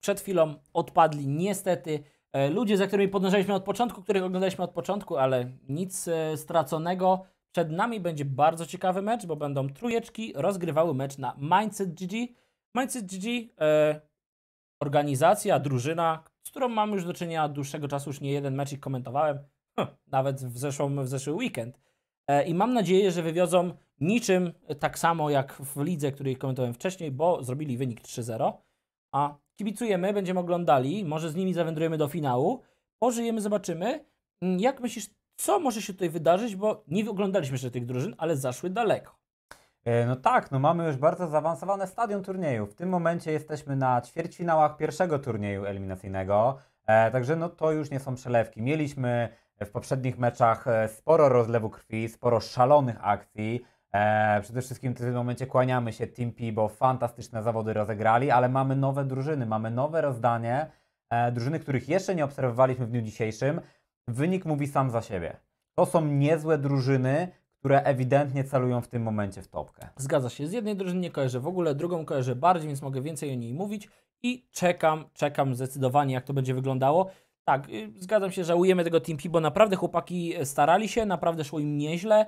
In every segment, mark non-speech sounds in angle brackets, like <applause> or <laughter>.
przed chwilą odpadli niestety e, ludzie, za którymi podążaliśmy od początku, których oglądaliśmy od początku, ale nic e, straconego. Przed nami będzie bardzo ciekawy mecz, bo będą trujeczki rozgrywały mecz na Mindset GG. Mindset GG e, organizacja, drużyna, z którą mam już do czynienia od dłuższego czasu, już nie jeden mecz ich komentowałem, hm, nawet w, zeszłą, w zeszły weekend. E, I mam nadzieję, że wywiozą niczym tak samo jak w lidze, której komentowałem wcześniej, bo zrobili wynik 3-0, a Kibicujemy, będziemy oglądali, może z nimi zawędrujemy do finału, pożyjemy, zobaczymy. Mm, jak myślisz, co może się tutaj wydarzyć, bo nie oglądaliśmy jeszcze tych drużyn, ale zaszły daleko. E, no tak, no mamy już bardzo zaawansowane stadion turnieju. W tym momencie jesteśmy na ćwierćfinałach pierwszego turnieju eliminacyjnego, e, także no to już nie są przelewki. Mieliśmy w poprzednich meczach e, sporo rozlewu krwi, sporo szalonych akcji. E, przede wszystkim w tym momencie kłaniamy się Team P, bo fantastyczne zawody rozegrali, ale mamy nowe drużyny, mamy nowe rozdanie, e, drużyny, których jeszcze nie obserwowaliśmy w dniu dzisiejszym. Wynik mówi sam za siebie. To są niezłe drużyny, które ewidentnie celują w tym momencie w topkę. Zgadza się. Z jednej drużyny nie kojarzę w ogóle, drugą kojarzę bardziej, więc mogę więcej o niej mówić i czekam, czekam zdecydowanie, jak to będzie wyglądało. Tak, y, zgadzam się, żałujemy tego Team P, bo naprawdę chłopaki e, starali się, naprawdę szło im nieźle.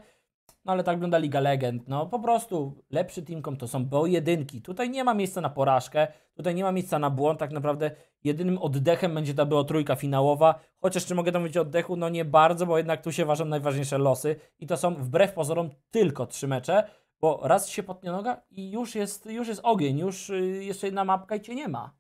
No ale tak wygląda Liga Legend. No po prostu lepszy teamcom to są pojedynki. Tutaj nie ma miejsca na porażkę, tutaj nie ma miejsca na błąd. Tak naprawdę jedynym oddechem będzie ta była trójka finałowa. Chociaż czy mogę tam mówić o oddechu? No nie bardzo, bo jednak tu się ważą najważniejsze losy. I to są wbrew pozorom tylko trzy mecze, bo raz się potnie noga i już jest, już jest ogień, już y, jeszcze jedna mapka i cię nie ma.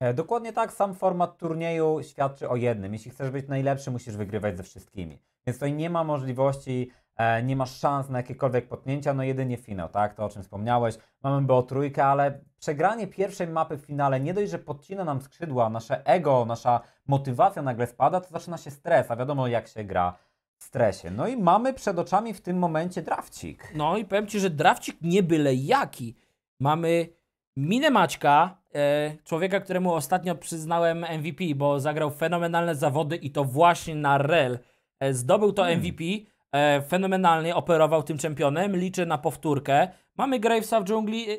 E, dokładnie tak, sam format turnieju świadczy o jednym. Jeśli chcesz być najlepszy, musisz wygrywać ze wszystkimi. Więc tutaj nie ma możliwości E, nie masz szans na jakiekolwiek potknięcia, no jedynie finał, tak? To o czym wspomniałeś. Mamy było trójkę, ale przegranie pierwszej mapy w finale nie dość, że podcina nam skrzydła, nasze ego, nasza motywacja nagle spada, to zaczyna się stres, a wiadomo jak się gra w stresie. No i mamy przed oczami w tym momencie drafcik. No i powiem Ci, że drafcik nie byle jaki. Mamy Minę Maćka, e, człowieka, któremu ostatnio przyznałem MVP, bo zagrał fenomenalne zawody i to właśnie na rel. E, zdobył to MVP. Hmm E, fenomenalnie operował tym czempionem, liczę na powtórkę. Mamy Gravesa w dżungli, e,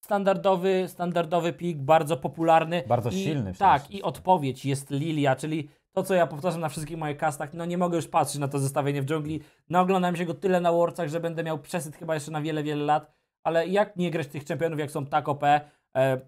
standardowy, standardowy pik, bardzo popularny. Bardzo I, silny. W tak, i odpowiedź jest Lilia, czyli to, co ja powtarzam na wszystkich moich kastach, no nie mogę już patrzeć na to zestawienie w dżungli. Naoglądałem no, się go tyle na Warcach, że będę miał przesyt chyba jeszcze na wiele, wiele lat, ale jak nie grać tych czempionów, jak są tak OP? E,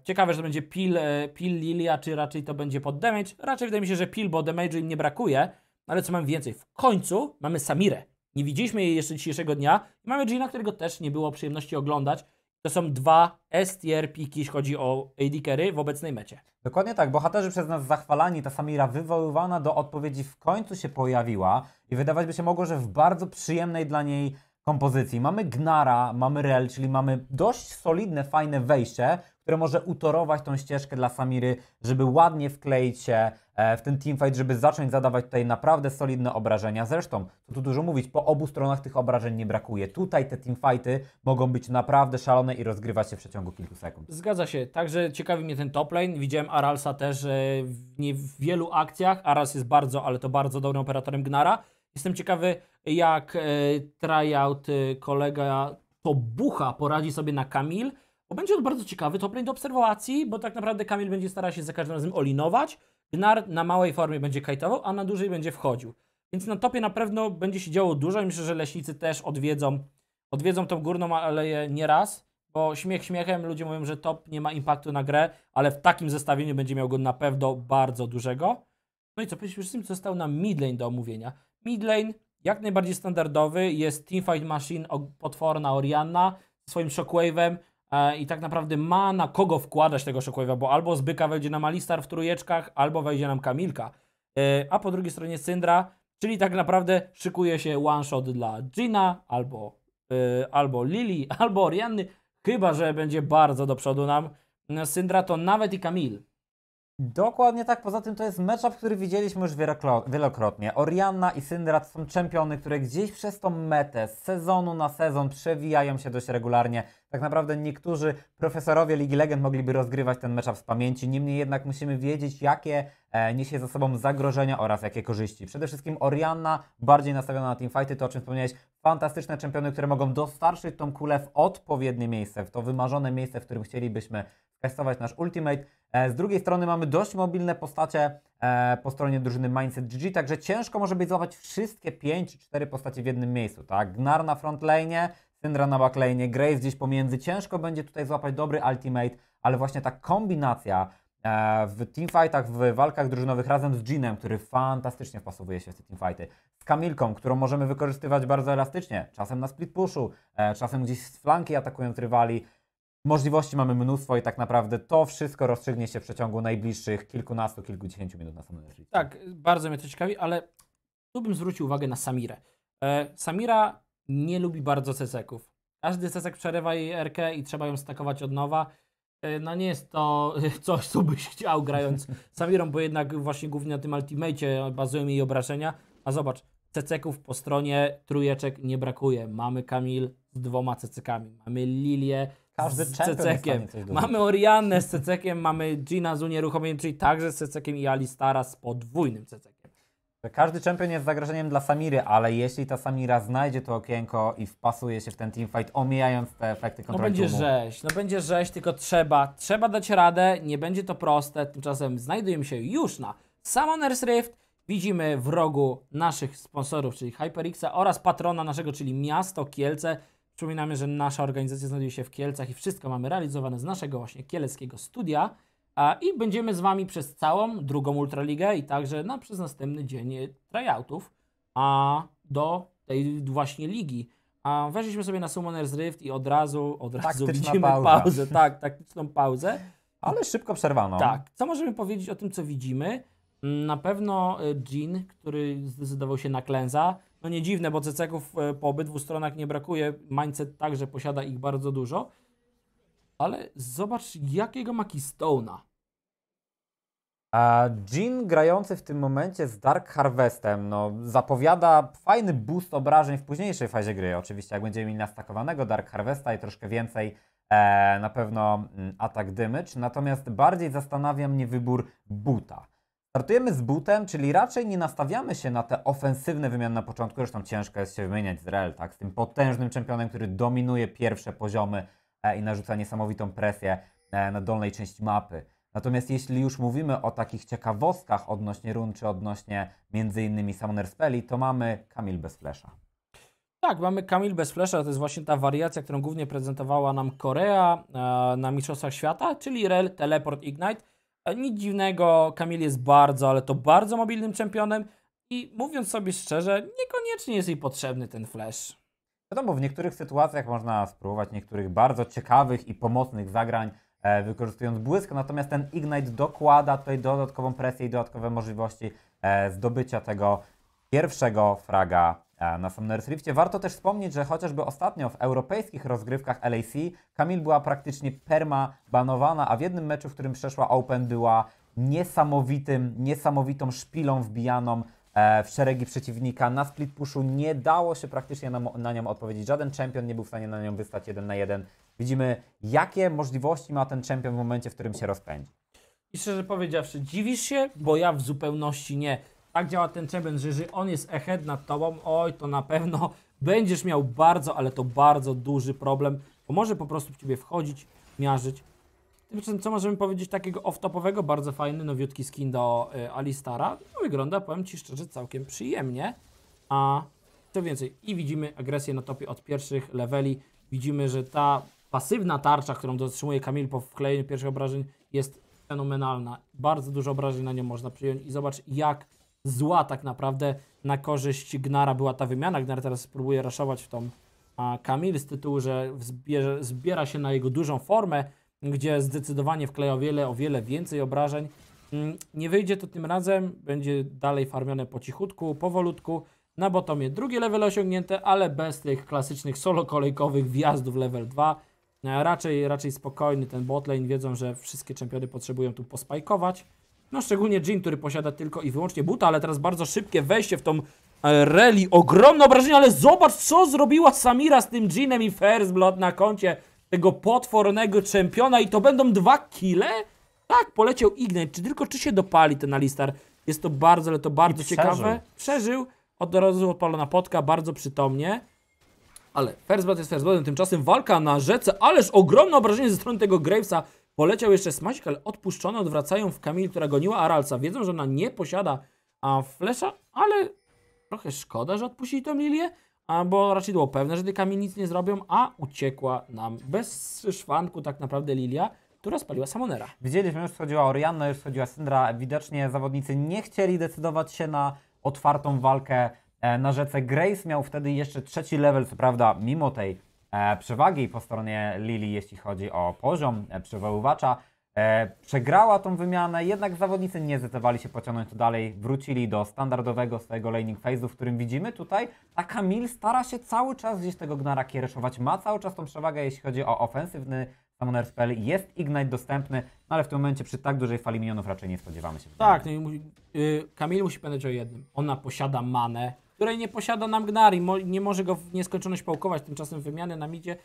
ciekawe, że będzie Pil, e, Pil Lilia, czy raczej to będzie pod damage. Raczej wydaje mi się, że Pil, bo damage im nie brakuje, ale co mam więcej, w końcu mamy Samirę. Nie widzieliśmy jej jeszcze dzisiejszego dnia. mamy Gina, którego też nie było przyjemności oglądać. To są dwa S-tier piki, jeśli chodzi o AD carry w obecnej mecie. Dokładnie tak, bohaterzy przez nas zachwalani, ta Samira wywoływana do odpowiedzi w końcu się pojawiła i wydawać by się mogło, że w bardzo przyjemnej dla niej kompozycji. Mamy Gnara, mamy Rel, czyli mamy dość solidne, fajne wejście, które może utorować tą ścieżkę dla Samiry, żeby ładnie wkleić się e, w ten teamfight, żeby zacząć zadawać tutaj naprawdę solidne obrażenia. Zresztą, tu dużo mówić, po obu stronach tych obrażeń nie brakuje. Tutaj te teamfighty mogą być naprawdę szalone i rozgrywać się w przeciągu kilku sekund. Zgadza się. Także ciekawi mnie ten top lane. Widziałem Aralsa też e, w wielu akcjach. Arals jest bardzo, ale to bardzo dobrym operatorem Gnara. Jestem ciekawy, jak e, tryout kolega Tobucha poradzi sobie na Kamil. Bo będzie on bardzo ciekawy, to do obserwacji, bo tak naprawdę Kamil będzie starał się za każdym razem olinować. Gnar na małej formie będzie kajtował, a na dużej będzie wchodził. Więc na topie na pewno będzie się działo dużo. Myślę, że leśnicy też odwiedzą, odwiedzą tą górną aleję nieraz, bo śmiech śmiechem ludzie mówią, że top nie ma impaktu na grę, ale w takim zestawieniu będzie miał go na pewno bardzo dużego. No i co, przede wszystkim został nam midlane do omówienia. Midlane jak najbardziej standardowy, jest Teamfight Machine, potworna Orianna, swoim Shockwave'em, E, i tak naprawdę ma na kogo wkładać tego Shockwave'a, bo albo zbyka wejdzie nam Alistar w trójeczkach, albo wejdzie nam Kamilka, e, a po drugiej stronie Syndra, czyli tak naprawdę szykuje się one shot dla Gina, albo, e, albo Lili, <laughs> albo Orianny, chyba że będzie bardzo do przodu nam Syndra, to nawet i Kamil Dokładnie tak, poza tym to jest w który widzieliśmy już wielokrotnie. Orianna i to są czempiony, które gdzieś przez tą metę z sezonu na sezon przewijają się dość regularnie. Tak naprawdę niektórzy profesorowie Ligi Legend mogliby rozgrywać ten mecz z pamięci, niemniej jednak musimy wiedzieć, jakie e, niesie ze sobą zagrożenia oraz jakie korzyści. Przede wszystkim Orianna, bardziej nastawiona na teamfighty, to o czym wspomniałeś, fantastyczne czempiony, które mogą dostarczyć tą kulę w odpowiednie miejsce, w to wymarzone miejsce, w którym chcielibyśmy testować nasz Ultimate. E, z drugiej strony mamy dość mobilne postacie e, po stronie drużyny Mindset GG, także ciężko może być złapać wszystkie 5 czy 4 postacie w jednym miejscu. Tak? Gnar na lane, Syndra na lane, Grace gdzieś pomiędzy. Ciężko będzie tutaj złapać dobry Ultimate, ale właśnie ta kombinacja e, w teamfightach, w walkach drużynowych razem z Ginem, który fantastycznie wpasowuje się w te teamfighty, z Kamilką, którą możemy wykorzystywać bardzo elastycznie, czasem na split pushu, czasem gdzieś z flanki atakując rywali, Możliwości mamy mnóstwo i tak naprawdę to wszystko rozstrzygnie się w przeciągu najbliższych kilkunastu, kilkudziesięciu minut na samym rzeczy. Tak, bardzo mnie to ciekawi, ale tu bym zwrócił uwagę na Samirę. E, Samira nie lubi bardzo ceseków. Każdy cesek przerywa jej RK i trzeba ją stakować od nowa. E, no nie jest to <laughs> coś, co byś chciał grając Samirą, bo jednak właśnie głównie na tym ultimate bazują jej obrażenia. A zobacz, ceceków po stronie trójeczek nie brakuje. Mamy Kamil z dwoma cecekami, mamy Lilię każdy z Cecekiem. Mamy Oriannę z Cecekiem, mamy Gina z unieruchomieniem, czyli także z Cecekiem i Alistara z podwójnym Cecekiem. Każdy czempion jest zagrożeniem dla Samiry, ale jeśli ta Samira znajdzie to okienko i wpasuje się w ten teamfight, omijając te efekty no kontroli No będzie tłumu. rzeź, no będzie rzeź, tylko trzeba, trzeba dać radę, nie będzie to proste. Tymczasem znajdujemy się już na Summoner's Rift, widzimy w rogu naszych sponsorów, czyli Hyperixa oraz patrona naszego, czyli Miasto Kielce. Przypominamy, że nasza organizacja znajduje się w Kielcach i wszystko mamy realizowane z naszego właśnie kieleckiego studia. I będziemy z Wami przez całą drugą Ultraligę i także na, przez następny dzień e, tryoutów a do tej właśnie ligi. A weszliśmy sobie na Summoner's Rift i od razu, od tak, razu widzimy pauza. <laughs> pauzę, tak, taktyczną pauzę. <laughs> Ale szybko przerwano. Tak. Co możemy powiedzieć o tym, co widzimy? Na pewno e, Jean, który zdecydował się na klęza, no nie dziwne, bo ceceków e, po obydwu stronach nie brakuje. Mindset także posiada ich bardzo dużo. Ale zobacz, jakiego ma Keystone'a. A Jin grający w tym momencie z Dark Harvestem no, zapowiada fajny boost obrażeń w późniejszej fazie gry. Oczywiście, jak będziemy mieli nastakowanego Dark Harvesta i troszkę więcej e, na pewno mm, atak damage. Natomiast bardziej zastanawia mnie wybór buta. Startujemy z butem, czyli raczej nie nastawiamy się na te ofensywne wymiany na początku, zresztą ciężko jest się wymieniać z Real, tak? Z tym potężnym czempionem, który dominuje pierwsze poziomy e, i narzuca niesamowitą presję e, na dolnej części mapy. Natomiast jeśli już mówimy o takich ciekawostkach odnośnie run, czy odnośnie między innymi Summoners' Spelli, to mamy Kamil bez flesza. Tak, mamy Kamil bez flesza, to jest właśnie ta wariacja, którą głównie prezentowała nam Korea e, na Mistrzostwach Świata, czyli Rel Teleport Ignite. E, nic dziwnego, Kamil jest bardzo, ale to bardzo mobilnym czempionem i mówiąc sobie szczerze, niekoniecznie jest jej potrzebny ten flash. Wiadomo, w niektórych sytuacjach można spróbować niektórych bardzo ciekawych i pomocnych zagrań, e, wykorzystując błysk, natomiast ten Ignite dokłada tutaj dodatkową presję i dodatkowe możliwości e, zdobycia tego pierwszego fraga na Summer Swiftie. Warto też wspomnieć, że chociażby ostatnio w europejskich rozgrywkach LAC Kamil była praktycznie perma banowana, a w jednym meczu, w którym przeszła Open była niesamowitym, niesamowitą szpilą wbijaną e, w szeregi przeciwnika na split pushu. Nie dało się praktycznie na, na nią odpowiedzieć. Żaden champion nie był w stanie na nią wystać jeden na jeden. Widzimy, jakie możliwości ma ten champion w momencie, w którym się rozpędzi. I szczerze powiedziawszy, dziwisz się, bo ja w zupełności nie tak działa ten champion, że jeżeli on jest ahead nad tobą, oj, to na pewno <laughs> będziesz miał bardzo, ale to bardzo duży problem, bo może po prostu w ciebie wchodzić, miażdżyć. Tymczasem, co możemy powiedzieć takiego off-topowego? Bardzo fajny, nowiutki skin do y, Alistara. No, wygląda, powiem ci szczerze, całkiem przyjemnie. A co więcej, i widzimy agresję na topie od pierwszych leveli. Widzimy, że ta pasywna tarcza, którą dotrzymuje Kamil po wklejeniu pierwszych obrażeń jest fenomenalna. Bardzo dużo obrażeń na nią można przyjąć i zobacz, jak zła tak naprawdę na korzyść Gnara była ta wymiana. Gnar teraz próbuje raszować w tą a Kamil z tytułu, że zbiera się na jego dużą formę, gdzie zdecydowanie wkleja o wiele, o wiele więcej obrażeń. Mm, nie wyjdzie to tym razem, będzie dalej farmione po cichutku, powolutku. Na botomie drugie level osiągnięte, ale bez tych klasycznych solo kolejkowych wjazdów level 2. E, raczej, raczej spokojny ten botlane, wiedzą, że wszystkie czempiony potrzebują tu pospajkować. No szczególnie Jin, który posiada tylko i wyłącznie buta, ale teraz bardzo szybkie wejście w tą e, rally, Ogromne obrażenie, ale zobacz co zrobiła Samira z tym Jinem i First Blood na koncie tego potwornego czempiona i to będą dwa kile? Tak, poleciał Ignite. Czy tylko czy się dopali ten Alistar? Jest to bardzo, ale to bardzo ciekawe. Przeżył. Od razu odpalona potka, bardzo przytomnie. Ale First Blood jest First Bloodem. Tymczasem walka na rzece, ależ ogromne obrażenie ze strony tego Gravesa. Poleciał jeszcze Smazik, ale odpuszczony, odwracają w Kamil, która goniła Aralca. Wiedzą, że ona nie posiada a flesza, ale trochę szkoda, że odpuścili tą Lilię, a, bo raczej było pewne, że te Kamil nic nie zrobią, a uciekła nam bez szwanku tak naprawdę Lilia która spaliła Samonera. Widzieliśmy, już schodziła Orianna, już schodziła Syndra. Widocznie zawodnicy nie chcieli decydować się na otwartą walkę e, na rzece. Grace miał wtedy jeszcze trzeci level, co prawda, mimo tej E, przewagi po stronie Lili, jeśli chodzi o poziom e, przewoływacza. E, przegrała tą wymianę, jednak zawodnicy nie zdecydowali się pociągnąć to dalej, wrócili do standardowego swojego laning phase'u, w którym widzimy tutaj, a Kamil stara się cały czas gdzieś tego Gnara kiereszować, ma cały czas tą przewagę, jeśli chodzi o ofensywny Summoner Spell, jest Ignite dostępny, no ale w tym momencie przy tak dużej fali minionów raczej nie spodziewamy się. Tak, no i, y, Kamil musi pamiętać o jednym, ona posiada manę, której nie posiada Namgnari, Mo nie może go w nieskończoność pałkować, tymczasem wymiany na midzie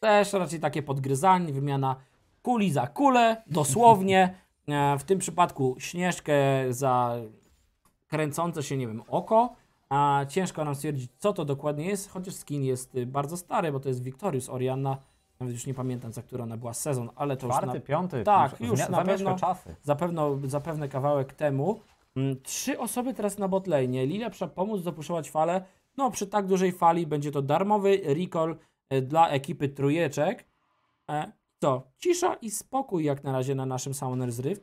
też raczej takie podgryzanie, wymiana kuli za kulę, dosłownie, <laughs> e, w tym przypadku Śnieżkę za kręcące się, nie wiem, oko, a ciężko nam stwierdzić, co to dokładnie jest, chociaż skin jest y, bardzo stary, bo to jest Victorius Orianna, nawet już nie pamiętam, za który ona była sezon, ale to Czwarty, już... Czwarty, piąty, tak, już na pewno, czasy. Zapewne, zapewne kawałek temu. Mm, trzy osoby teraz na botlejnie. Lilia trzeba pomóc dopuszować falę. No, przy tak dużej fali będzie to darmowy recall e, dla ekipy trójeczek. E, to cisza i spokój jak na razie na naszym Summoner's Rift.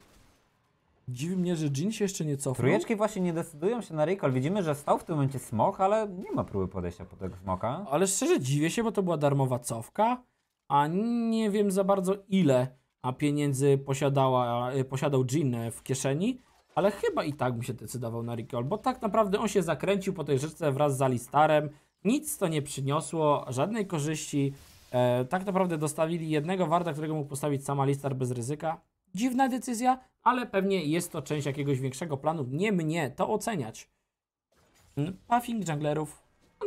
Dziwi mnie, że Jin się jeszcze nie cofnął. Trójeczki właśnie nie decydują się na recall. Widzimy, że stał w tym momencie smok, ale nie ma próby podejścia po tego smoka. Ale szczerze dziwię się, bo to była darmowa cofka, a nie wiem za bardzo ile a pieniędzy posiadała, e, posiadał Jin w kieszeni ale chyba i tak bym się decydował na recall, bo tak naprawdę on się zakręcił po tej rzeczce wraz z Alistarem, nic to nie przyniosło, żadnej korzyści, e, tak naprawdę dostawili jednego warta, którego mógł postawić sam Alistar bez ryzyka. Dziwna decyzja, ale pewnie jest to część jakiegoś większego planu, nie mnie to oceniać. Hmm? Puffing junglerów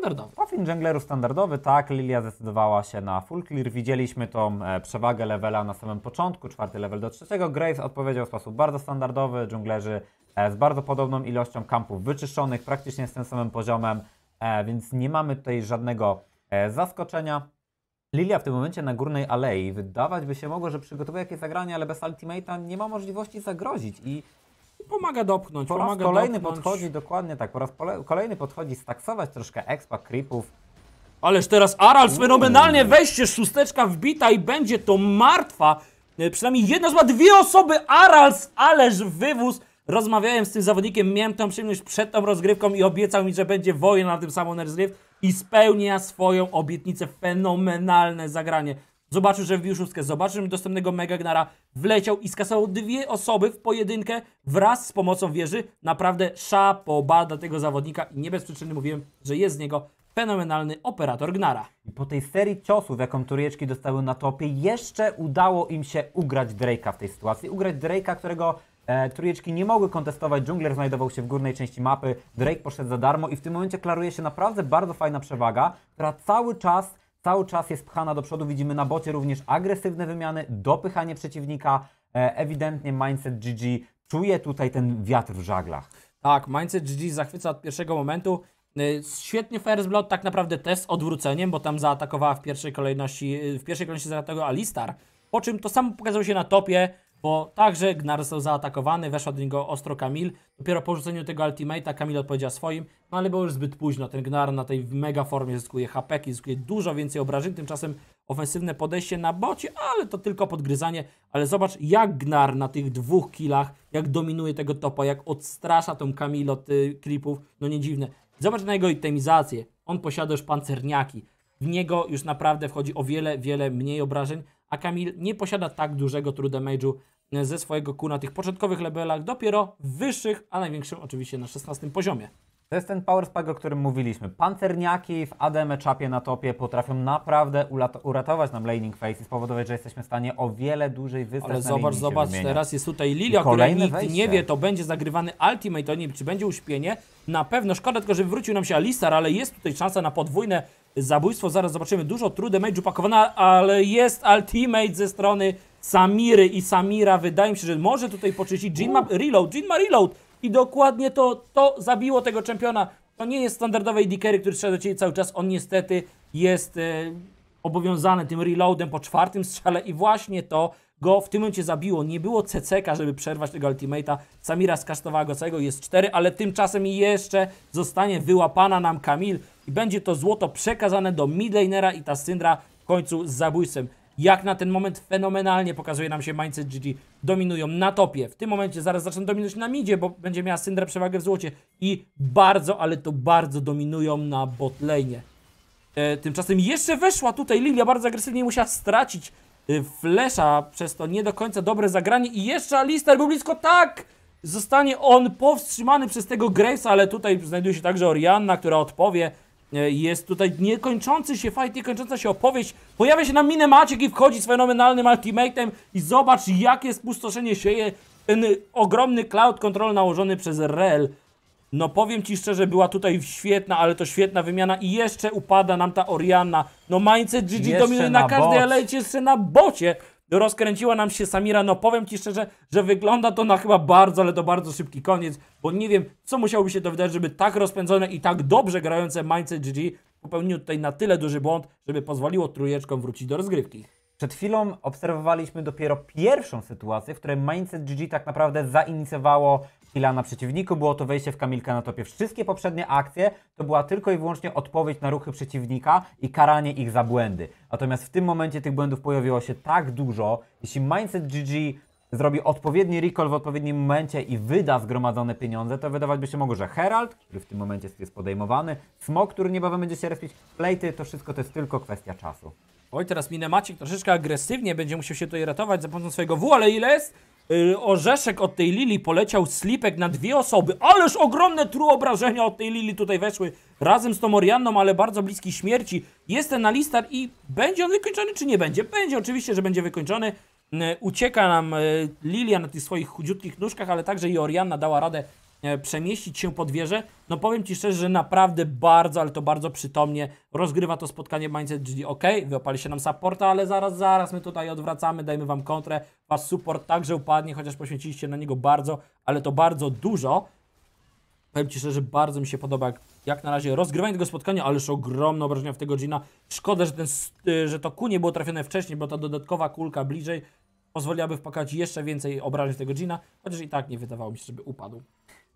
standardowy. Profil junglerów standardowy, tak. Lilia zdecydowała się na full clear. Widzieliśmy tą e, przewagę levela na samym początku, czwarty level do trzeciego. Graves odpowiedział w sposób bardzo standardowy. Dżunglerzy e, z bardzo podobną ilością kampów wyczyszczonych, praktycznie z tym samym poziomem, e, więc nie mamy tutaj żadnego zaskoczenia. Lilia w tym momencie na górnej alei. Wydawać by się mogło, że przygotowuje jakieś zagranie, ale bez ultimate'a nie ma możliwości zagrozić i pomaga dopchnąć. Po raz kolejny dopchnąć. podchodzi dokładnie tak, po raz kolejny podchodzi staksować troszkę expa, creepów. Ależ teraz Arals fenomenalnie wejście, szósteczka wbita i będzie to martwa. E, przynajmniej jedna zła, dwie osoby Arals, ależ wywóz. Rozmawiałem z tym zawodnikiem, miałem tę przyjemność przed tą rozgrywką i obiecał mi, że będzie wojna na tym samym i spełnia swoją obietnicę. Fenomenalne zagranie. Zobaczył, że wbił szóstkę, zobaczył dostępnego gnara wleciał i skasował dwie osoby w pojedynkę wraz z pomocą wieży. Naprawdę szapoba dla tego zawodnika i nie bez przyczyny mówiłem, że jest z niego fenomenalny operator Gnara. Po tej serii ciosów, jaką turjeczki dostały na topie, jeszcze udało im się ugrać Drake'a w tej sytuacji. Ugrać Drake'a, którego E, trójeczki nie mogły kontestować, dżungler znajdował się w górnej części mapy, Drake poszedł za darmo i w tym momencie klaruje się naprawdę bardzo fajna przewaga, która cały czas cały czas jest pchana do przodu. Widzimy na bocie również agresywne wymiany, dopychanie przeciwnika. E, ewidentnie mindset GG czuje tutaj ten wiatr w żaglach. Tak, mindset GG zachwyca od pierwszego momentu. E, świetnie First Blood tak naprawdę też z odwróceniem, bo tam zaatakowała w pierwszej kolejności, e, w pierwszej kolejności zaatakował Alistar, po czym to samo pokazało się na topie, bo także Gnar został zaatakowany, weszła do niego ostro Kamil. Dopiero po rzuceniu tego ultimate'a Kamil odpowiedział swoim, no ale było już zbyt późno. Ten Gnar na tej mega formie zyskuje HP, zyskuje dużo więcej obrażeń, tymczasem ofensywne podejście na bocie, ale to tylko podgryzanie. Ale zobacz, jak Gnar na tych dwóch killach, jak dominuje tego topa, jak odstrasza tą Kamil od y, klipów, no nie dziwne. Zobacz na jego itemizację. On posiada już pancerniaki. W niego już naprawdę wchodzi o wiele, wiele mniej obrażeń, a Kamil nie posiada tak dużego true damage'u, ze swojego Q na tych początkowych levelach, dopiero wyższych, a największym oczywiście na 16 poziomie. To jest ten power spike, o którym mówiliśmy. Pancerniaki w ADM czapie na topie potrafią naprawdę uratować nam laning face i spowodować, że jesteśmy w stanie o wiele dłużej wystać Ale zobacz, zobacz, teraz jest tutaj Lilia, której nikt wejście. nie wie, to będzie zagrywany ultimate, on nie, czy będzie uśpienie. Na pewno, szkoda tylko, że wrócił nam się Alistar, ale jest tutaj szansa na podwójne zabójstwo. Zaraz zobaczymy, dużo trudem mage upakowana, ale jest ultimate ze strony Samiry i Samira, wydaje mi się, że może tutaj poczyścić. Jin ma reload, Jin ma reload i dokładnie to, to zabiło tego czempiona. To nie jest standardowej dikery, który strzela do ciebie cały czas. On niestety jest e, obowiązany tym reloadem po czwartym strzale i właśnie to go w tym momencie zabiło. Nie było CCK, żeby przerwać tego ultimate'a. Samira skasztowała go całego, jest 4, ale tymczasem jeszcze zostanie wyłapana nam Kamil i będzie to złoto przekazane do midlanera i ta Syndra w końcu z zabójstwem jak na ten moment fenomenalnie pokazuje nam się Mindset GG. Dominują na topie. W tym momencie zaraz zaczną dominować na midzie, bo będzie miała Syndra przewagę w złocie. I bardzo, ale to bardzo dominują na botlane. E, tymczasem jeszcze weszła tutaj Lilia, bardzo agresywnie musiała stracić e, flesza, przez to nie do końca dobre zagranie. I jeszcze Alistair był blisko, tak! Zostanie on powstrzymany przez tego Gravesa, ale tutaj znajduje się także Orianna, która odpowie E, jest tutaj niekończący się fight, niekończąca się opowieść. Pojawia się na minę Maciek i wchodzi z fenomenalnym ultimatem i zobacz jakie spustoszenie sieje ten ogromny cloud control nałożony przez Rel. No powiem Ci szczerze, była tutaj świetna, ale to świetna wymiana i jeszcze upada nam ta Orianna. No mindset GG dominuje na, na każdej alejcie, jeszcze na bocie rozkręciła nam się Samira. No powiem Ci szczerze, że wygląda to na chyba bardzo, ale to bardzo szybki koniec, bo nie wiem, co musiałoby się to wydarzyć, żeby tak rozpędzone i tak dobrze grające Mindset GG popełniło tutaj na tyle duży błąd, żeby pozwoliło trójeczkom wrócić do rozgrywki. Przed chwilą obserwowaliśmy dopiero pierwszą sytuację, w której mindset GG tak naprawdę zainicjowało killa na przeciwniku. Było to wejście w Kamilka na topie. Wszystkie poprzednie akcje to była tylko i wyłącznie odpowiedź na ruchy przeciwnika i karanie ich za błędy. Natomiast w tym momencie tych błędów pojawiło się tak dużo. Jeśli mindset GG zrobi odpowiedni recall w odpowiednim momencie i wyda zgromadzone pieniądze, to wydawać by się mogło, że Herald, który w tym momencie jest podejmowany, Smok, który niebawem będzie się respić, Plejty, to wszystko to jest tylko kwestia czasu. Oj, teraz Maciek, troszeczkę agresywnie będzie musiał się tutaj ratować za pomocą swojego W, ale ile jest? Yy, orzeszek od tej Lili poleciał slipek na dwie osoby. Ależ ogromne tru obrażenia od tej Lili tutaj weszły razem z tą Orianną, ale bardzo bliski śmierci. Jest ten Alistar i będzie on wykończony czy nie będzie? Będzie oczywiście, że będzie wykończony. Y, ucieka nam y, Lilia na tych swoich chudziutkich nóżkach, ale także i Orianna dała radę E, przemieścić się pod wieżę, no powiem Ci szczerze, że naprawdę bardzo, ale to bardzo przytomnie rozgrywa to spotkanie Mindset, czyli ok, wyopali się nam supporta, ale zaraz, zaraz my tutaj odwracamy, dajmy Wam kontrę, Wasz support także upadnie, chociaż poświęciliście na niego bardzo, ale to bardzo dużo. Powiem Ci szczerze, bardzo mi się podoba jak, jak na razie rozgrywanie tego spotkania, ależ ogromne obrażenia w tego Gina. Szkoda, że, ten, e, że to Q nie było trafione wcześniej, bo ta dodatkowa kulka bliżej pozwoliłaby wpakać jeszcze więcej obrażeń w tego Gina, chociaż i tak nie wydawało mi się, żeby upadł.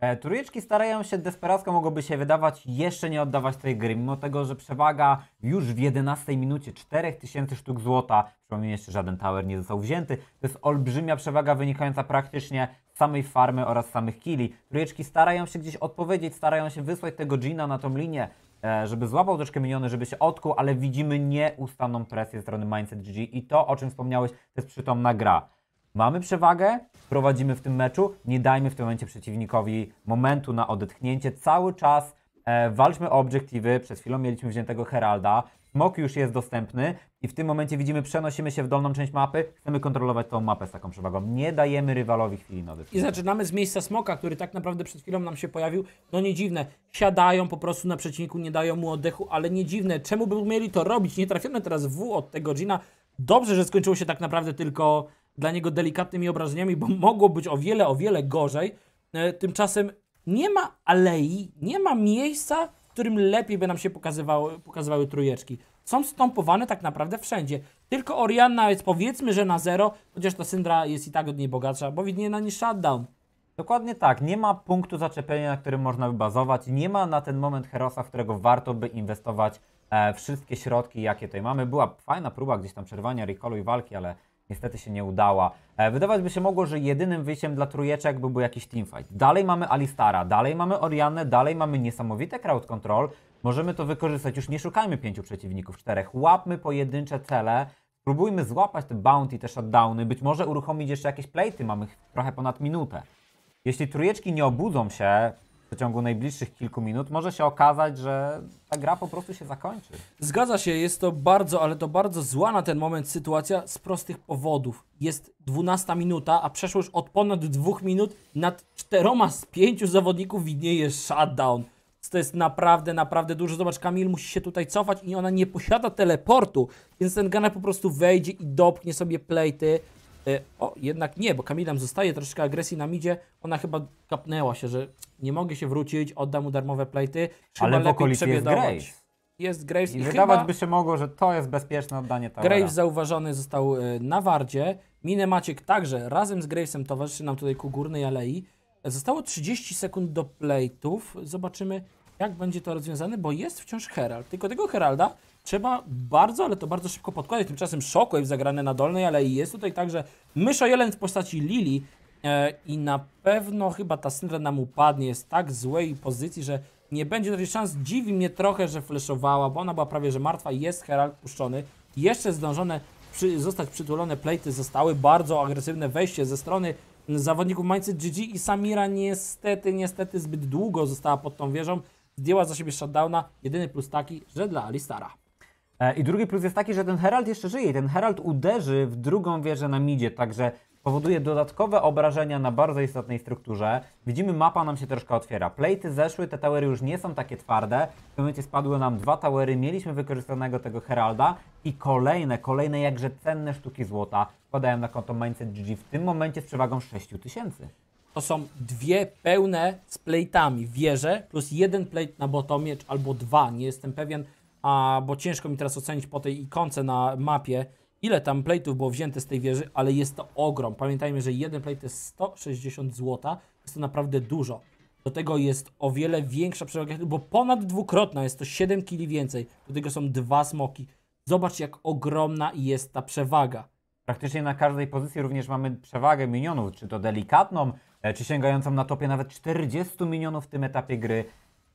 E, trójeczki starają się desperacko, mogłoby się wydawać, jeszcze nie oddawać tej gry, mimo tego, że przewaga już w 11 minucie 4000 sztuk złota, przypomnę jeszcze żaden tower nie został wzięty, to jest olbrzymia przewaga wynikająca praktycznie z samej farmy oraz samych killi. Trójeczki starają się gdzieś odpowiedzieć, starają się wysłać tego Gina na tą linię, e, żeby złapał troszkę miniony, żeby się odkuł, ale widzimy nieustanną presję ze strony Mindset GG i to, o czym wspomniałeś, to jest przytomna gra. Mamy przewagę, prowadzimy w tym meczu, nie dajmy w tym momencie przeciwnikowi momentu na odetchnięcie. Cały czas e, walczmy o obiektywy. Przez chwilę mieliśmy wziętego Heralda. Smok już jest dostępny i w tym momencie widzimy, przenosimy się w dolną część mapy, chcemy kontrolować tą mapę z taką przewagą. Nie dajemy rywalowi chwili nowych. I zaczynamy z miejsca smoka, który tak naprawdę przed chwilą nam się pojawił. No nie dziwne, siadają po prostu na przeciwniku, nie dają mu oddechu, ale nie dziwne, czemu by mieli to robić? Nie trafiamy teraz w od tego Gina. Dobrze, że skończyło się tak naprawdę tylko dla niego delikatnymi obrażeniami, bo <laughs> mogło być o wiele, o wiele gorzej. E, tymczasem nie ma alei, nie ma miejsca, w którym lepiej by nam się pokazywały, pokazywały trójeczki. Są stąpowane tak naprawdę wszędzie. Tylko Orianna jest powiedzmy, że na zero, chociaż ta Syndra jest i tak od niej bogatsza, bo widnieje na niej shutdown. Dokładnie tak. Nie ma punktu zaczepienia, na którym można by bazować. Nie ma na ten moment Herosa, w którego warto by inwestować e, wszystkie środki, jakie tutaj mamy. Była fajna próba gdzieś tam przerwania recallu i walki, ale niestety się nie udała. E, wydawać by się mogło, że jedynym wyjściem dla trójeczek byłby jakiś teamfight. Dalej mamy Alistara, dalej mamy Oriannę, dalej mamy niesamowite crowd control. Możemy to wykorzystać, już nie szukajmy pięciu przeciwników, czterech. Łapmy pojedyncze cele, spróbujmy złapać te bounty, te shutdowny, być może uruchomić jeszcze jakieś playty. mamy trochę ponad minutę. Jeśli trójeczki nie obudzą się, w ciągu najbliższych kilku minut, może się okazać, że ta gra po prostu się zakończy. Zgadza się, jest to bardzo, ale to bardzo zła na ten moment sytuacja z prostych powodów. Jest 12 minuta, a przeszło już od ponad dwóch minut nad czteroma z pięciu zawodników widnieje shutdown. To jest naprawdę, naprawdę dużo. Zobacz, Kamil musi się tutaj cofać i ona nie posiada teleportu, więc ten Gunner po prostu wejdzie i dopnie sobie plejty. E, o, jednak nie, bo Kamilam zostaje troszeczkę agresji na midzie. Ona chyba kapnęła się, że nie mogę się wrócić, oddam mu darmowe plejty. Ale w okolicy jest Graves. Jest Graves i, i wydawać chyba... by się mogło, że to jest bezpieczne oddanie towara. Graves zauważony został e, na Wardzie. Minę Maciek także razem z Gravesem towarzyszy nam tutaj ku górnej alei. Zostało 30 sekund do plejtów. Zobaczymy, jak będzie to rozwiązane, bo jest wciąż Herald. Tylko tego Heralda trzeba bardzo, ale to bardzo szybko podkładać. Tymczasem Shockwave zagrane na dolnej, ale jest tutaj także jelen w postaci Lili e, i na pewno chyba ta Syndra nam upadnie. Jest tak złej pozycji, że nie będzie raczej szans. Dziwi mnie trochę, że fleszowała, bo ona była prawie że martwa. Jest Herald puszczony. Jeszcze zdążone przy, zostać przytulone plejty zostały. Bardzo agresywne wejście ze strony zawodników Mańcy GG i Samira niestety, niestety zbyt długo została pod tą wieżą. Zdjęła za siebie shutdowna. Jedyny plus taki, że dla Alistara. E, I drugi plus jest taki, że ten Herald jeszcze żyje. Ten Herald uderzy w drugą wieżę na midzie, także powoduje dodatkowe obrażenia na bardzo istotnej strukturze. Widzimy, mapa nam się troszkę otwiera. Plejty zeszły, te towery już nie są takie twarde. W tym momencie spadły nam dwa towery, mieliśmy wykorzystanego tego Heralda i kolejne, kolejne jakże cenne sztuki złota wkładają na konto Mindset GG w tym momencie z przewagą 6000. To są dwie pełne z plejtami wieże plus jeden plejt na botomie albo dwa, nie jestem pewien a bo ciężko mi teraz ocenić po tej ikonce na mapie, ile tam plate'ów było wzięte z tej wieży, ale jest to ogrom. Pamiętajmy, że jeden plate jest 160 zł, jest to naprawdę dużo. Do tego jest o wiele większa przewaga, bo ponad dwukrotna, jest to 7 kili więcej. Do tego są dwa smoki. Zobacz, jak ogromna jest ta przewaga. Praktycznie na każdej pozycji również mamy przewagę minionów, czy to delikatną, e, czy sięgającą na topie nawet 40 minionów w tym etapie gry.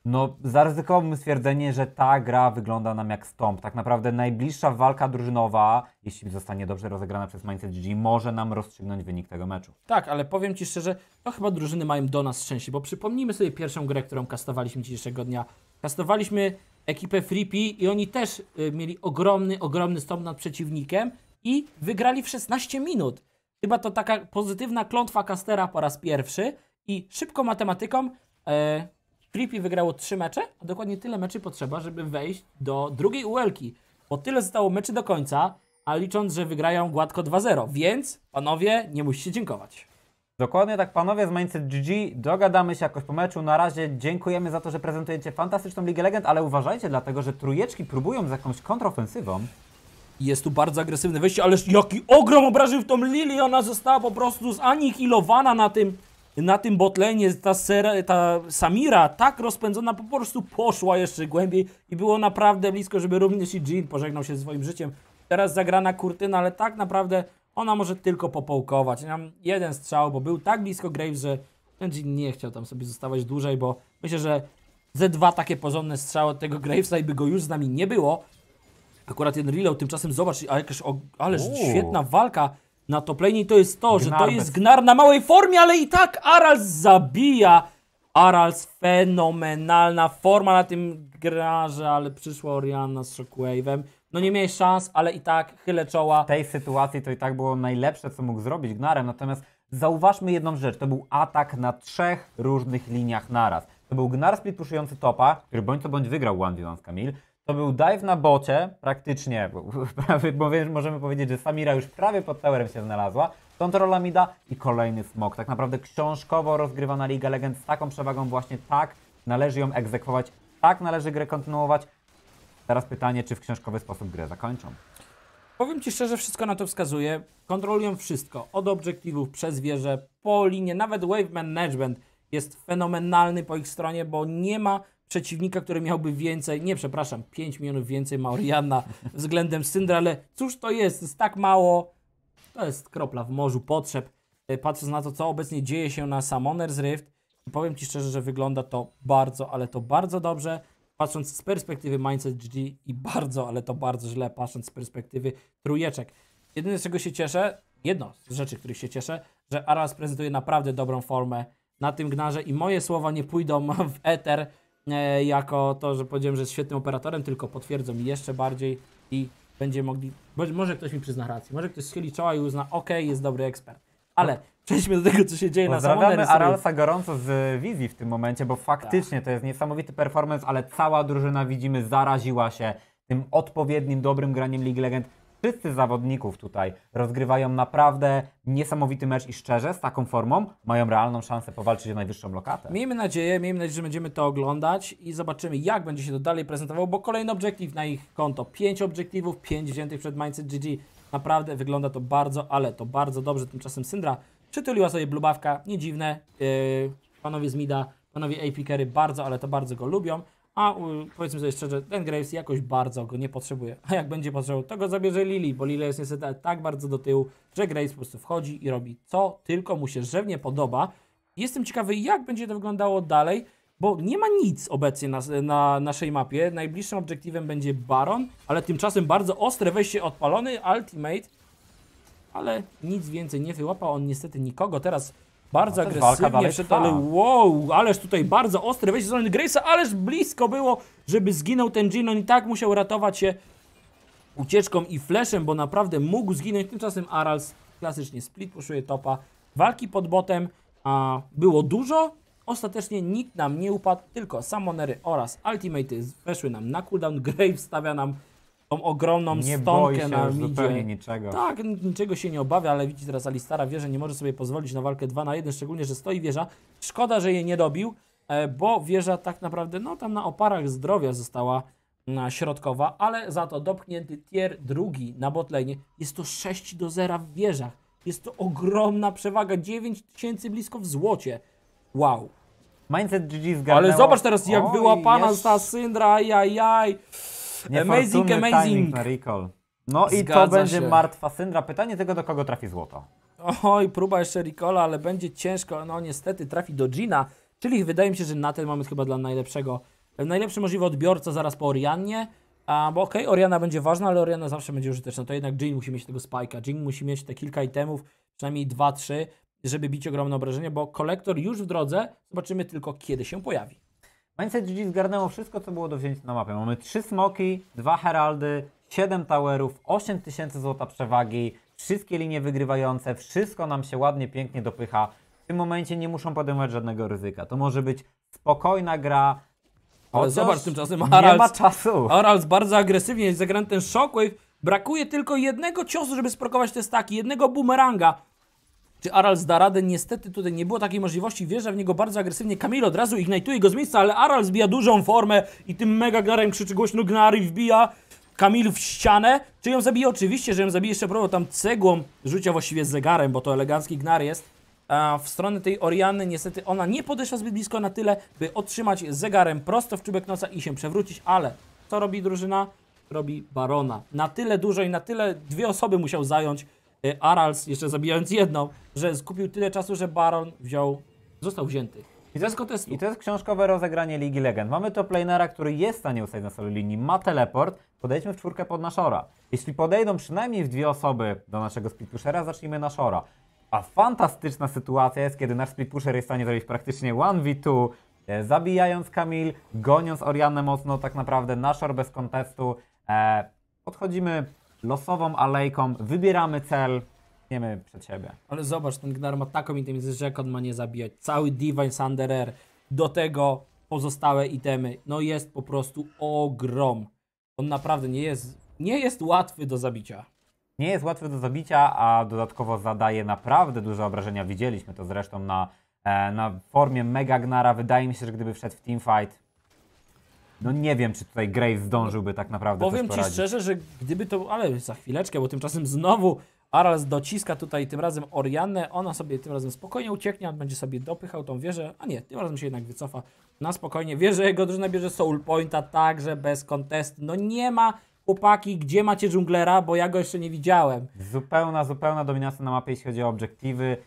No, zaryzykowałbym stwierdzenie, że ta gra wygląda nam jak stomp. Tak naprawdę najbliższa walka drużynowa, jeśli zostanie dobrze rozegrana przez Mindset GG, może nam rozstrzygnąć wynik tego meczu. Tak, ale powiem Ci szczerze, no chyba drużyny mają do nas szczęście, bo przypomnijmy sobie pierwszą grę, którą kastowaliśmy dzisiejszego dnia. Kastowaliśmy ekipę Fripi i oni też y, mieli ogromny, ogromny stomp nad przeciwnikiem i wygrali w 16 minut. Chyba to taka pozytywna klątwa Kastera po raz pierwszy i szybko matematyką... E, Creepy wygrało 3 mecze, a dokładnie tyle meczy potrzeba, żeby wejść do drugiej Uelki. Bo tyle zostało meczy do końca, a licząc, że wygrają gładko 2-0. Więc, panowie, nie musicie dziękować. Dokładnie tak, panowie z Mindset GG, dogadamy się jakoś po meczu. Na razie dziękujemy za to, że prezentujecie fantastyczną Ligę Legend, ale uważajcie, dlatego że trujeczki próbują z jakąś kontrofensywą. Jest tu bardzo agresywne wejście, ależ jaki ogrom obrażeń w tą Lili, ona została po prostu zanihilowana na tym na tym botlenie ta, ser, ta Samira tak rozpędzona po prostu poszła jeszcze głębiej i było naprawdę blisko, żeby również i Jean pożegnał się swoim życiem. Teraz zagrana kurtyna, ale tak naprawdę ona może tylko popołkować. Nam jeden strzał, bo był tak blisko Graves, że Jean nie chciał tam sobie zostawać dłużej, bo myślę, że ze dwa takie porządne strzały od tego Gravesa i by go już z nami nie było. Akurat ten reload, tymczasem zobacz, ale, ale świetna walka na topleni to jest to, że to jest Gnar na małej formie, ale i tak Arals zabija. Arals fenomenalna forma na tym graże, ale przyszła Orianna z Shockwave'em. No nie miałeś szans, ale i tak chylę czoła. W tej sytuacji to i tak było najlepsze, co mógł zrobić Gnarem, natomiast zauważmy jedną rzecz, to był atak na trzech różnych liniach naraz. To był Gnar split topa, który bądź co bądź wygrał 1v1 z Kamil, to był dive na bocie, praktycznie, prawie, bo <laughs> możemy powiedzieć, że Samira już prawie pod towerem się znalazła. Kontrola mida i kolejny smok. Tak naprawdę książkowo rozgrywana Liga Legend z taką przewagą właśnie tak należy ją egzekwować, tak należy grę kontynuować. Teraz pytanie, czy w książkowy sposób grę zakończą? Powiem Ci szczerze, wszystko na to wskazuje. Kontrolują wszystko, od obiektywów, przez wieże, po linie, nawet wave management jest fenomenalny po ich stronie, bo nie ma przeciwnika, który miałby więcej, nie przepraszam, 5 milionów więcej ma Orianna względem Syndra, ale cóż to jest, jest tak mało, to jest kropla w morzu potrzeb, e, patrząc na to, co obecnie dzieje się na Summoner's Rift powiem Ci szczerze, że wygląda to bardzo, ale to bardzo dobrze, patrząc z perspektywy Mindset GG i bardzo, ale to bardzo źle, patrząc z perspektywy trójeczek. Jedyne, z czego się cieszę, jedno z rzeczy, których się cieszę, że Aras prezentuje naprawdę dobrą formę na tym gnarze i moje słowa nie pójdą <laughs> w eter, E, jako to, że powiedziałem, że jest świetnym operatorem, tylko potwierdzą mi jeszcze bardziej i będzie mogli, może ktoś mi przyzna rację, może ktoś schyli czoła i uzna, ok, jest dobry ekspert. Ale no. przejdźmy do tego, co się dzieje na Pozdrawiamy Aralsa gorąco z e, wizji w tym momencie, bo faktycznie tak. to jest niesamowity performance, ale cała drużyna, widzimy, zaraziła się tym odpowiednim, dobrym graniem League Legend wszyscy zawodników tutaj rozgrywają naprawdę niesamowity mecz i szczerze, z taką formą, mają realną szansę powalczyć o najwyższą lokatę. Miejmy nadzieję, miejmy nadzieję, że będziemy to oglądać i zobaczymy, jak będzie się to dalej prezentowało, bo kolejny obiektyw na ich konto. Pięć obiektywów, pięć wziętych przed Mindset GG. Naprawdę wygląda to bardzo, ale to bardzo dobrze. Tymczasem Syndra przytuliła sobie blubawka, nie dziwne. Yy, panowie z Mida, panowie AP bardzo, ale to bardzo go lubią. A powiedzmy sobie szczerze, ten Graves jakoś bardzo go nie potrzebuje. <laughs> A jak będzie potrzebował, to go zabierze Lili, bo Lili jest niestety tak bardzo do tyłu, że Graves po prostu wchodzi i robi co tylko mu się żewnie podoba. Jestem ciekawy, jak będzie to wyglądało dalej, bo nie ma nic obecnie na, na naszej mapie. Najbliższym obiektywem będzie Baron, ale tymczasem bardzo ostre wejście odpalony, Ultimate, ale nic więcej nie wyłapał on niestety nikogo. Teraz bardzo no, agresywnie ale wow, ależ tutaj bardzo ostry wejście ze strony Grace'a, ależ blisko było, żeby zginął ten Ginon i tak musiał ratować się ucieczką i fleszem, bo naprawdę mógł zginąć. Tymczasem Arals klasycznie split, poszuje topa. Walki pod botem a, było dużo. Ostatecznie nikt nam nie upadł, tylko samonery oraz ultimate weszły nam na cooldown. Grave stawia nam tą ogromną nie stonkę na już midzie. zupełnie niczego. Tak, niczego się nie obawia, ale widzi teraz Alistara że nie może sobie pozwolić na walkę 2 na 1, szczególnie, że stoi wieża. Szkoda, że jej nie dobił, e, bo wieża tak naprawdę, no tam na oparach zdrowia została mm, środkowa, ale za to dopchnięty tier drugi na botlenie. Jest to 6 do 0 w wieżach. Jest to ogromna przewaga, 9000 tysięcy blisko w złocie. Wow. Mindset GG zgarnęło. Ale zobacz teraz, jak o, wyłapana jest... Syndra, jaj jaj. Amazing, amazing. recall. No i to będzie się. martwa syndra. Pytanie tego, do kogo trafi złoto. Oj, próba jeszcze Ricola, ale będzie ciężko. No niestety trafi do Gina, czyli wydaje mi się, że na ten moment chyba dla najlepszego, najlepszy możliwy odbiorca zaraz po Oriannie. A, bo okej, okay, Oriana będzie ważna, ale Oriana zawsze będzie użyteczna. To jednak Jin musi mieć tego spajka. Jin musi mieć te kilka itemów, przynajmniej 2-3, żeby bić ogromne obrażenie, bo kolektor już w drodze. Zobaczymy tylko, kiedy się pojawi. Mindset GG zgarnęło wszystko, co było do wzięcia na mapie. Mamy 3 smoki, 2 heraldy, 7 towerów, 8000 tysięcy złota przewagi, wszystkie linie wygrywające, wszystko nam się ładnie, pięknie dopycha. W tym momencie nie muszą podejmować żadnego ryzyka. To może być spokojna gra. Ale zobacz, tymczasem Harald, nie ma czasu. Harald bardzo agresywnie jest zagrany ten shockwave. Brakuje tylko jednego ciosu, żeby sprokować te staki, jednego bumeranga. Czy Aral zdaradę? radę? Niestety tutaj nie było takiej możliwości. Wjeżdża w niego bardzo agresywnie Kamil od razu ignajtuje go z miejsca, ale Aral zbija dużą formę i tym mega gnarem krzyczy głośno gnar i wbija Kamil w ścianę. Czy ją zabije? Oczywiście, że ją zabije. Jeszcze prawo tam cegłą rzucia właściwie zegarem, bo to elegancki gnar jest. A w stronę tej Oriany niestety ona nie podeszła zbyt blisko na tyle, by otrzymać zegarem prosto w czubek nosa i się przewrócić, ale co robi drużyna? Robi Barona. Na tyle dużo i na tyle dwie osoby musiał zająć E, Arals, jeszcze zabijając jedną, że skupił tyle czasu, że Baron wziął, został wzięty. I to, jest, I to jest książkowe rozegranie Ligi Legend. Mamy to planera, który jest w stanie ustać na solo linii, ma teleport, podejdźmy w czwórkę pod Nashora. Jeśli podejdą przynajmniej w dwie osoby do naszego pushera, zacznijmy Nashora. A fantastyczna sytuacja jest, kiedy nasz pusher jest w stanie zrobić praktycznie 1v2, e, zabijając Kamil, goniąc Oriannę mocno, tak naprawdę Nashor bez kontestu. E, podchodzimy losową alejką, wybieramy cel, idziemy przed siebie. Ale zobacz, ten Gnar ma taką inteligencję, że jak on ma nie zabijać. Cały Divine Thunder do tego pozostałe itemy. No jest po prostu ogrom. On naprawdę nie jest, nie jest łatwy do zabicia. Nie jest łatwy do zabicia, a dodatkowo zadaje naprawdę duże obrażenia. Widzieliśmy to zresztą na, e, na formie Mega Gnara. Wydaje mi się, że gdyby wszedł w teamfight, no nie wiem, czy tutaj Graves zdążyłby tak naprawdę Powiem Ci szczerze, że gdyby to... Ale za chwileczkę, bo tymczasem znowu Arals dociska tutaj tym razem Oriannę. Ona sobie tym razem spokojnie ucieknie, on będzie sobie dopychał tą wieżę. A nie, tym razem się jednak wycofa na spokojnie. wieżę jego drużyna bierze Soul Pointa także bez kontestu. No nie ma chłopaki, gdzie macie dżunglera, bo ja go jeszcze nie widziałem. Zupełna, zupełna dominacja na mapie, jeśli chodzi o obiektywy.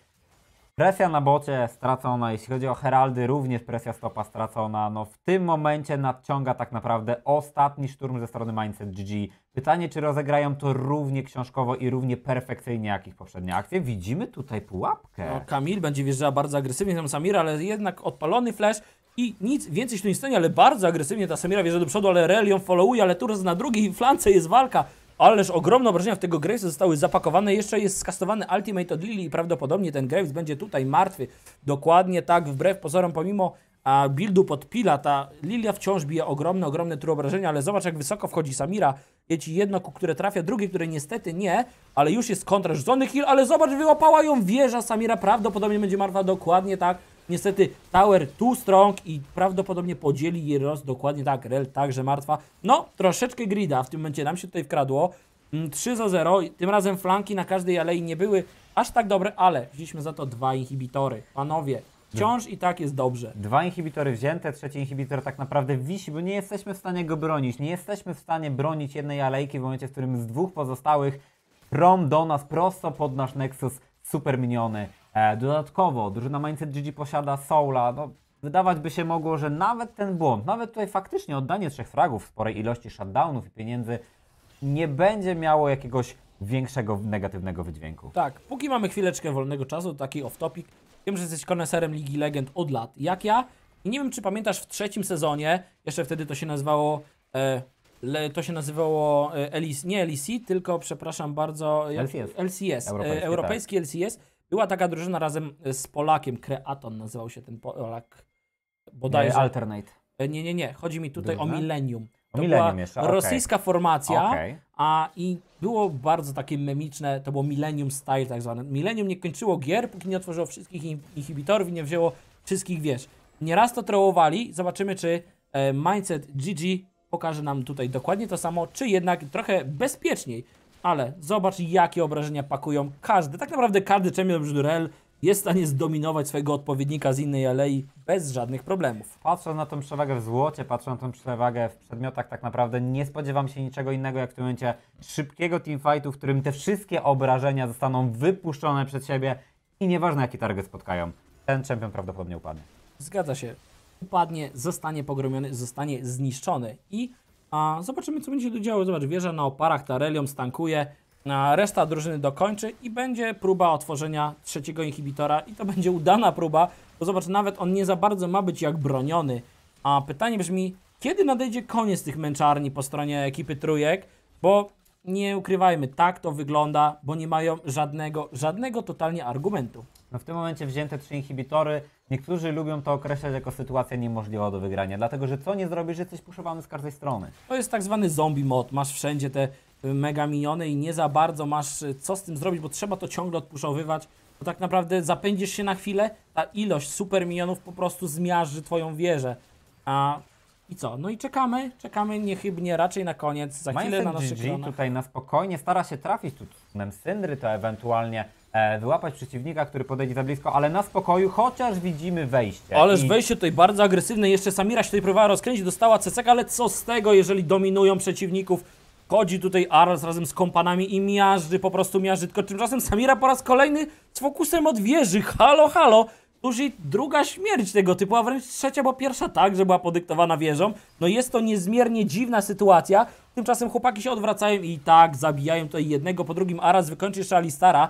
Presja na bocie stracona, jeśli chodzi o Heraldy, również presja stopa stracona. No w tym momencie nadciąga tak naprawdę ostatni szturm ze strony Mindset GG. Pytanie, czy rozegrają to równie książkowo i równie perfekcyjnie jak ich poprzednie akcje? Widzimy tutaj pułapkę. No, Kamil będzie wjeżdżał bardzo agresywnie tam Samira, ale jednak odpalony flash i nic więcej się tu nie stanie, ale bardzo agresywnie ta Samira wjeżdża do przodu, ale Relion followuje, ale tu na drugiej flance jest walka. Ależ ogromne obrażenia w tego Gravesa zostały zapakowane. Jeszcze jest skastowany Ultimate od Lily i prawdopodobnie ten Graves będzie tutaj martwy. Dokładnie tak, wbrew pozorom, pomimo a buildu pod Pila, ta Lilia wciąż bije ogromne, ogromne tru obrażenia, ale zobacz jak wysoko wchodzi Samira. Jeci jedno, które trafia, drugie, które niestety nie, ale już jest kontra rzucony kill, ale zobacz, wyłapała ją wieża Samira, prawdopodobnie będzie martwa, dokładnie tak. Niestety Tower too strong i prawdopodobnie podzieli jej roz dokładnie tak, Rel także martwa. No, troszeczkę grida w tym momencie nam się tutaj wkradło. 3 za 0, tym razem flanki na każdej alei nie były aż tak dobre, ale wzięliśmy za to dwa inhibitory. Panowie, Wciąż i tak jest dobrze. Dwa inhibitory wzięte, trzeci inhibitor tak naprawdę wisi, bo nie jesteśmy w stanie go bronić. Nie jesteśmy w stanie bronić jednej alejki w momencie, w którym z dwóch pozostałych prom do nas prosto pod nasz Nexus super miniony. E, dodatkowo drużyna Mindset GG posiada Soula. No, wydawać by się mogło, że nawet ten błąd, nawet tutaj faktycznie oddanie trzech fragów, sporej ilości shutdownów i pieniędzy nie będzie miało jakiegoś większego negatywnego wydźwięku. Tak, póki mamy chwileczkę wolnego czasu, taki off-topic. Wiem, że jesteś koneserem Ligi Legend od lat, jak ja. I nie wiem, czy pamiętasz w trzecim sezonie, jeszcze wtedy to się nazywało e, le, to się nazywało e, LC, nie LEC, tylko przepraszam bardzo, LCS, LCS e, tak. europejski, e, europejski tak. LCS była taka drużyna razem e, z Polakiem, Kreaton nazywał się ten Polak. Bodajże. Nie, alternate. E, nie, nie, nie. Chodzi mi tutaj drużyna? o Millennium. To Millennium była jeszcze, okay. rosyjska formacja, okay. a i było bardzo takie memiczne, to było Millennium Style tak zwane. Millennium nie kończyło gier, póki nie otworzyło wszystkich inhibitorów i nie wzięło wszystkich, wiesz. Nieraz to trołowali, zobaczymy czy e, Mindset GG pokaże nam tutaj dokładnie to samo, czy jednak trochę bezpieczniej ale zobacz jakie obrażenia pakują każdy, tak naprawdę każdy champion Brzdurel jest w stanie zdominować swojego odpowiednika z innej alei bez żadnych problemów. Patrząc na tą przewagę w złocie, patrząc na tą przewagę w przedmiotach, tak naprawdę nie spodziewam się niczego innego jak w tym momencie szybkiego teamfightu, w którym te wszystkie obrażenia zostaną wypuszczone przed siebie i nieważne jaki target spotkają, ten champion prawdopodobnie upadnie. Zgadza się. Upadnie, zostanie pogromiony, zostanie zniszczony i a zobaczymy, co będzie tu działo. Zobacz, wieża na oparach, ta Relion stankuje, a reszta drużyny dokończy i będzie próba otworzenia trzeciego inhibitora i to będzie udana próba, bo zobacz, nawet on nie za bardzo ma być jak broniony. A pytanie brzmi, kiedy nadejdzie koniec tych męczarni po stronie ekipy trójek, bo nie ukrywajmy, tak to wygląda, bo nie mają żadnego, żadnego totalnie argumentu. No w tym momencie wzięte trzy inhibitory, niektórzy lubią to określać jako sytuacja niemożliwa do wygrania, dlatego że co nie zrobisz, jesteś puszowany z każdej strony. To jest tak zwany zombie mod, masz wszędzie te y, mega miniony i nie za bardzo masz y, co z tym zrobić, bo trzeba to ciągle odpuszowywać, bo tak naprawdę zapędzisz się na chwilę, ta ilość super minionów po prostu zmiażdży twoją wieżę. A i co? No i czekamy, czekamy niechybnie raczej na koniec, za Mindset chwilę na naszych GG tutaj na spokojnie stara się trafić tu tnem Syndry, to ewentualnie E, wyłapać przeciwnika, który podejdzie za blisko, ale na spokoju, chociaż widzimy wejście. Ależ I... wejście tutaj bardzo agresywne, jeszcze Samira się tutaj próbowała rozkręcić, dostała CCK, ale co z tego, jeżeli dominują przeciwników, Chodzi tutaj Aras razem z kompanami i miażdży, po prostu miażdży, tylko tymczasem Samira po raz kolejny z fokusem od wieży, halo, halo, tuż i druga śmierć tego typu, a wręcz trzecia, bo pierwsza także była podyktowana wieżą. No jest to niezmiernie dziwna sytuacja, tymczasem chłopaki się odwracają i tak zabijają tutaj jednego po drugim, Aras wykończy jeszcze Alistara,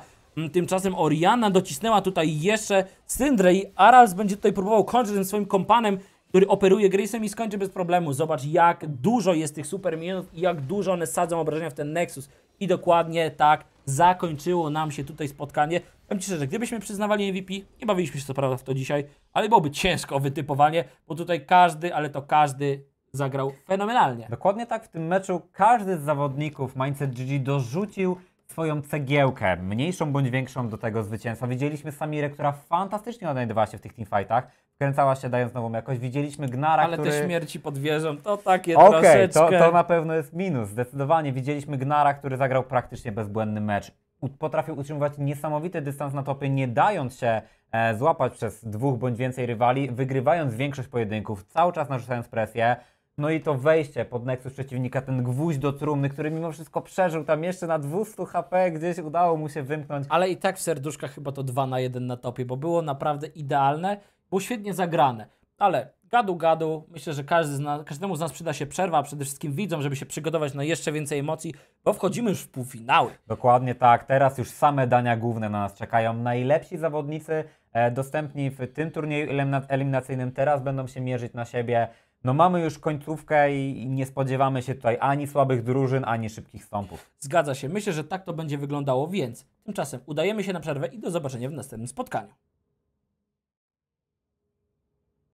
Tymczasem Oriana docisnęła tutaj jeszcze Syndrę i Arals będzie tutaj próbował kończyć ze swoim kompanem, który operuje Grace'em i skończy bez problemu. Zobacz jak dużo jest tych super minionów i jak dużo one sadzą obrażenia w ten Nexus. I dokładnie tak zakończyło nam się tutaj spotkanie. Powiem Ci szczerze, gdybyśmy przyznawali MVP, nie bawiliśmy się co prawda w to dzisiaj, ale byłoby ciężko wytypowanie, bo tutaj każdy, ale to każdy zagrał fenomenalnie. Dokładnie tak, w tym meczu każdy z zawodników Mindset GG dorzucił swoją cegiełkę, mniejszą bądź większą do tego zwycięstwa. Widzieliśmy Samirę, która fantastycznie odnajdywała się w tych teamfightach, wkręcała się dając nową jakość. Widzieliśmy Gnara, Ale który... te śmierci pod wieżą, to takie okay, troszeczkę... Okej, to, to na pewno jest minus, zdecydowanie. Widzieliśmy Gnara, który zagrał praktycznie bezbłędny mecz. Potrafił utrzymywać niesamowity dystans na topie, nie dając się e, złapać przez dwóch bądź więcej rywali, wygrywając większość pojedynków, cały czas narzucając presję. No i to wejście pod Nexus przeciwnika, ten gwóźdź do trumny, który mimo wszystko przeżył tam jeszcze na 200 HP, gdzieś udało mu się wymknąć. Ale i tak w serduszkach chyba to 2 na 1 na topie, bo było naprawdę idealne, było świetnie zagrane. Ale gadu gadu, myślę, że każdy z nas, każdemu z nas przyda się przerwa, przede wszystkim widzom, żeby się przygotować na jeszcze więcej emocji, bo wchodzimy już w półfinały. Dokładnie tak, teraz już same dania główne na nas czekają. Najlepsi zawodnicy e, dostępni w tym turnieju eliminacyjnym teraz będą się mierzyć na siebie no mamy już końcówkę i nie spodziewamy się tutaj ani słabych drużyn, ani szybkich stąpów. Zgadza się. Myślę, że tak to będzie wyglądało, więc tymczasem udajemy się na przerwę i do zobaczenia w następnym spotkaniu.